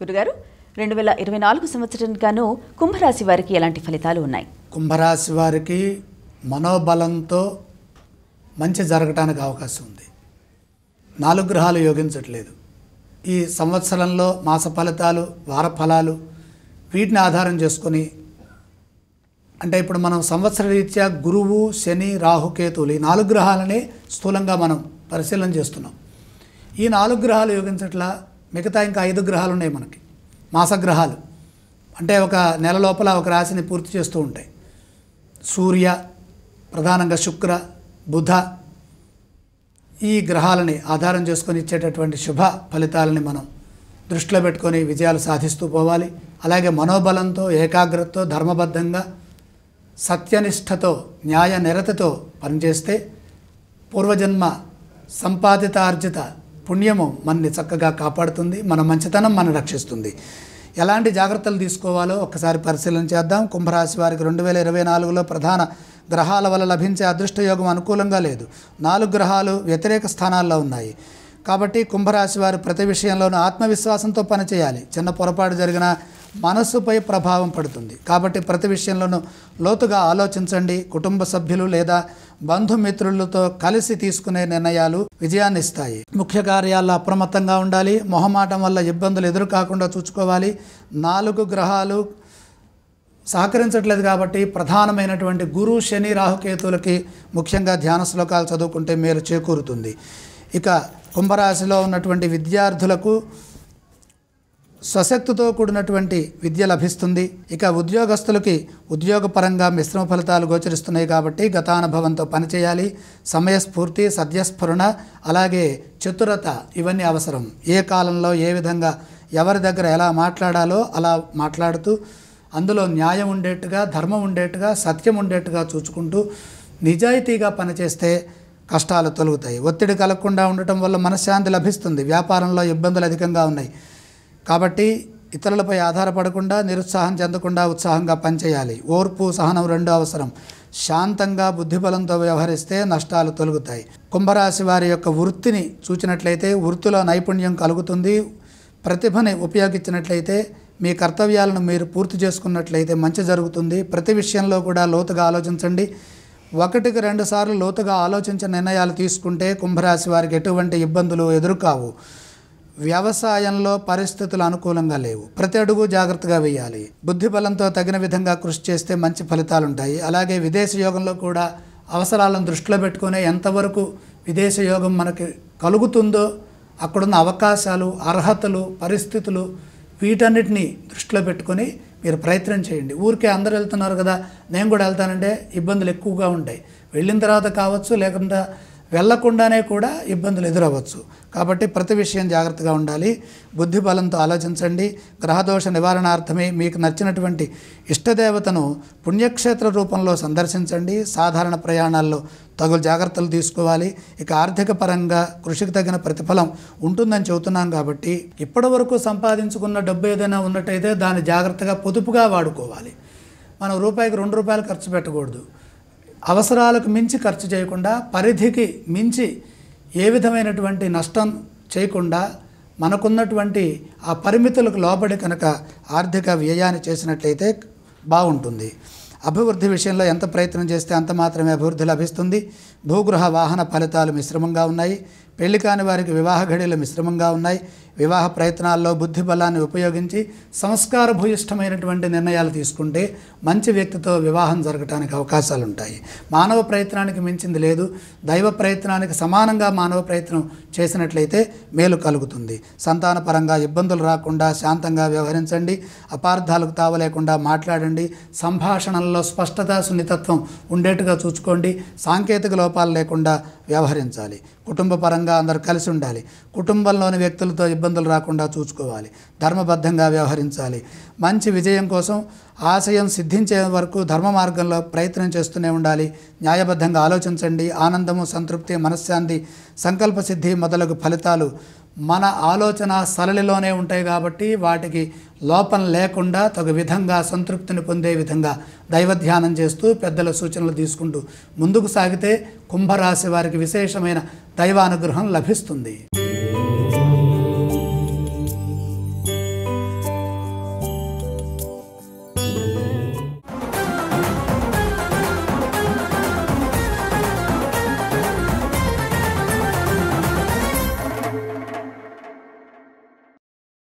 గురుగారు రెండు వేల ఇరవై నాలుగు సంవత్సరంగాను కుంభరాశి వారికి ఎలాంటి ఫలితాలు ఉన్నాయి కుంభరాశి వారికి మనోబలంతో మంచి జరగటానికి అవకాశం ఉంది నాలుగు గ్రహాలు యోగించట్లేదు ఈ సంవత్సరంలో మాస ఫలితాలు వార ఫలాలు వీటిని ఆధారం చేసుకొని అంటే ఇప్పుడు మనం సంవత్సర రీత్యా గురువు శని రాహుకేతువులు ఈ నాలుగు గ్రహాలని స్థూలంగా మనం పరిశీలన చేస్తున్నాం ఈ నాలుగు గ్రహాలు యోగించట్లా మిగతా ఇంకా ఐదు గ్రహాలు ఉన్నాయి మనకి మాసగ్రహాలు అంటే ఒక నెల లోపల ఒక రాశిని పూర్తి చేస్తూ ఉంటాయి సూర్య ప్రధానంగా శుక్ర బుధ ఈ గ్రహాలని ఆధారం చేసుకొని ఇచ్చేటటువంటి శుభ ఫలితాలని మనం దృష్టిలో పెట్టుకొని విజయాలు సాధిస్తూ పోవాలి అలాగే మనోబలంతో ఏకాగ్రతతో ధర్మబద్ధంగా సత్యనిష్టతో న్యాయ నిరతతో పనిచేస్తే పూర్వజన్మ సంపాదితార్జిత పుణ్యము మనని చక్కగా కాపాడుతుంది మన మంచితనం మనం రక్షిస్తుంది ఎలాంటి జాగ్రత్తలు తీసుకోవాలో ఒక్కసారి పరిశీలన చేద్దాం కుంభరాశి వారికి రెండు వేల ఇరవై నాలుగులో ప్రధాన గ్రహాల వల్ల లభించే అదృష్టయోగం అనుకూలంగా లేదు నాలుగు గ్రహాలు వ్యతిరేక స్థానాల్లో ఉన్నాయి కాబట్టి కుంభరాశి వారు ప్రతి విషయంలోనూ ఆత్మవిశ్వాసంతో పనిచేయాలి చిన్న పొరపాటు జరిగిన మనస్సుపై ప్రభావం పడుతుంది కాబట్టి ప్రతి విషయంలోనూ లోతుగా ఆలోచించండి కుటుంబ సభ్యులు లేదా బంధుమిత్రులతో కలిసి తీసుకునే నిర్ణయాలు విజయాన్ని ఇస్తాయి ముఖ్య కార్యాలు అప్రమత్తంగా ఉండాలి మొహమాటం వల్ల ఇబ్బందులు ఎదురు కాకుండా చూసుకోవాలి నాలుగు గ్రహాలు సహకరించట్లేదు కాబట్టి ప్రధానమైనటువంటి గురు శని రాహుకేతులకి ముఖ్యంగా ధ్యాన శ్లోకాలు చదువుకుంటే మేలు చేకూరుతుంది ఇక కుంభరాశిలో ఉన్నటువంటి విద్యార్థులకు స్వశక్తితో కూడినటువంటి విద్య లభిస్తుంది ఇక ఉద్యోగస్తులకి ఉద్యోగపరంగా మిశ్రమ ఫలితాలు గోచరిస్తున్నాయి కాబట్టి గతానుభవంతో పనిచేయాలి సమయస్ఫూర్తి సద్యస్ఫురణ అలాగే చతురత ఇవన్నీ అవసరం ఏ కాలంలో ఏ విధంగా ఎవరి దగ్గర ఎలా మాట్లాడాలో అలా మాట్లాడుతూ అందులో న్యాయం ఉండేట్టుగా ధర్మం ఉండేట్టుగా సత్యం ఉండేట్టుగా చూచుకుంటూ నిజాయితీగా పనిచేస్తే కష్టాలు తొలుగుతాయి ఒత్తిడి కలగకుండా ఉండటం వల్ల మనశ్శాంతి లభిస్తుంది వ్యాపారంలో ఇబ్బందులు అధికంగా ఉన్నాయి కాబట్టి ఇతరులపై ఆధారపడకుండా నిరుత్సాహం చెందకుండా ఉత్సాహంగా పనిచేయాలి ఓర్పు సహనం రెండు అవసరం శాంతంగా బుద్ధిబలంతో వ్యవహరిస్తే నష్టాలు తొలగుతాయి కుంభరాశి వారి యొక్క వృత్తిని చూచినట్లయితే వృత్తిలో నైపుణ్యం కలుగుతుంది ప్రతిభని ఉపయోగించినట్లయితే మీ కర్తవ్యాలను మీరు పూర్తి చేసుకున్నట్లయితే మంచి జరుగుతుంది ప్రతి విషయంలో కూడా లోతుగా ఆలోచించండి ఒకటికి రెండు సార్లు లోతుగా ఆలోచించిన నిర్ణయాలు తీసుకుంటే కుంభరాశి వారికి ఎటువంటి ఇబ్బందులు ఎదురుకావు వ్యవసాయంలో పరిస్థితులు అనుకూలంగా లేవు ప్రతి అడుగు జాగ్రత్తగా వేయాలి బుద్ధి బలంతో తగిన విధంగా కృషి చేస్తే మంచి ఫలితాలు ఉంటాయి అలాగే విదేశ యోగంలో కూడా అవసరాలను దృష్టిలో పెట్టుకునే ఎంతవరకు విదేశ యోగం మనకి కలుగుతుందో అక్కడున్న అవకాశాలు అర్హతలు పరిస్థితులు వీటన్నిటిని దృష్టిలో పెట్టుకొని మీరు ప్రయత్నం చేయండి ఊరికే అందరు వెళ్తున్నారు కదా నేను కూడా వెళ్తానంటే ఇబ్బందులు ఎక్కువగా ఉంటాయి వెళ్ళిన తర్వాత కావచ్చు లేకుండా వెళ్లకుండానే కూడా ఇబ్బందులు ఎదురవ్వచ్చు కాబట్టి ప్రతి విషయం జాగ్రత్తగా ఉండాలి బుద్ధి బలంతో ఆలోచించండి గ్రహదోష నివారణార్థమే మీకు నచ్చినటువంటి ఇష్టదేవతను పుణ్యక్షేత్ర రూపంలో సందర్శించండి సాధారణ ప్రయాణాల్లో తగులు జాగ్రత్తలు తీసుకోవాలి ఇక ఆర్థిక పరంగా కృషికి తగిన ప్రతిఫలం ఉంటుందని చెబుతున్నాం కాబట్టి ఇప్పటి వరకు సంపాదించుకున్న డబ్బు ఏదైనా ఉన్నట్టయితే దాన్ని జాగ్రత్తగా పొదుపుగా వాడుకోవాలి మనం రూపాయికి రెండు రూపాయలు ఖర్చు పెట్టకూడదు అవసరాలకు మించి ఖర్చు చేయకుండా పరిధికి మించి ఏ విధమైనటువంటి నష్టం చేయకుండా మనకున్నటువంటి ఆ పరిమితులకు లోబడి కనుక ఆర్థిక వ్యయాన్ని చేసినట్లయితే బాగుంటుంది అభివృద్ధి విషయంలో ఎంత ప్రయత్నం చేస్తే అంత మాత్రమే అభివృద్ధి లభిస్తుంది భూగృహ వాహన ఫలితాలు మిశ్రమంగా ఉన్నాయి పెళ్లి కాని వారికి వివాహ ఘడీలు మిశ్రమంగా ఉన్నాయి వివాహ ప్రయత్నాల్లో బుద్ధి బలాన్ని ఉపయోగించి సంస్కార భూయిష్టమైనటువంటి నిర్ణయాలు తీసుకుంటే మంచి వ్యక్తితో వివాహం జరగటానికి అవకాశాలుంటాయి మానవ ప్రయత్నానికి మించింది లేదు దైవ ప్రయత్నానికి సమానంగా మానవ ప్రయత్నం చేసినట్లయితే మేలు కలుగుతుంది సంతానపరంగా ఇబ్బందులు రాకుండా శాంతంగా వ్యవహరించండి అపార్థాలకు తావలేకుండా మాట్లాడండి సంభాషణల్లో స్పష్టత సున్నితత్వం ఉండేట్టుగా చూసుకోండి సాంకేతిక లోపాలు లేకుండా వ్యవహరించాలి కుటుంబ పరంగా అందరూ కలిసి ఉండాలి కుటుంబంలోని వ్యక్తులతో ఇబ్బందులు రాకుండా చూసుకోవాలి ధర్మబద్ధంగా వ్యవహరించాలి మంచి విజయం కోసం ఆశయం సిద్ధించే వరకు ధర్మ మార్గంలో ప్రయత్నం చేస్తూనే ఉండాలి న్యాయబద్ధంగా ఆలోచించండి ఆనందము సంతృప్తి మనశ్శాంతి సంకల్ప సిద్ధి మొదలగు ఫలితాలు మన ఆలోచన సరళిలోనే ఉంటాయి కాబట్టి వాటికి లోపం లేకుండా తగు విధంగా సంతృప్తిని పొందే విధంగా దైవధ్యానం చేస్తూ పెద్దల సూచనలు తీసుకుంటూ ముందుకు సాగితే కుంభరాశి వారికి విశేషమైన దైవానుగ్రహం లభిస్తుంది